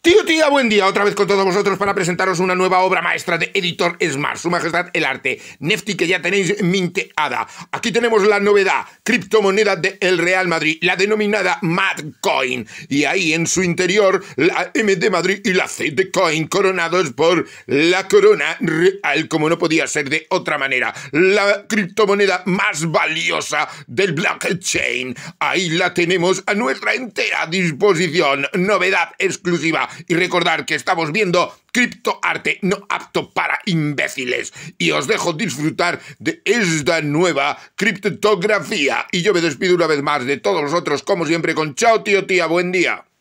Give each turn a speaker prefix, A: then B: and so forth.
A: Tío, tía, buen día otra vez con todos vosotros para presentaros una nueva obra maestra de Editor Smart, Su Majestad el Arte, Nefti que ya tenéis minteada. Aquí tenemos la novedad, criptomoneda del El Real Madrid, la denominada Madcoin, y ahí en su interior la MD Madrid y la C de Coin coronados por la corona real, como no podía ser de otra manera, la criptomoneda más valiosa del blockchain. Ahí la tenemos a nuestra entera disposición, novedad exclusiva y recordar que estamos viendo criptoarte no apto para imbéciles y os dejo disfrutar de esta nueva criptografía y yo me despido una vez más de todos vosotros como siempre con chao tío tía buen día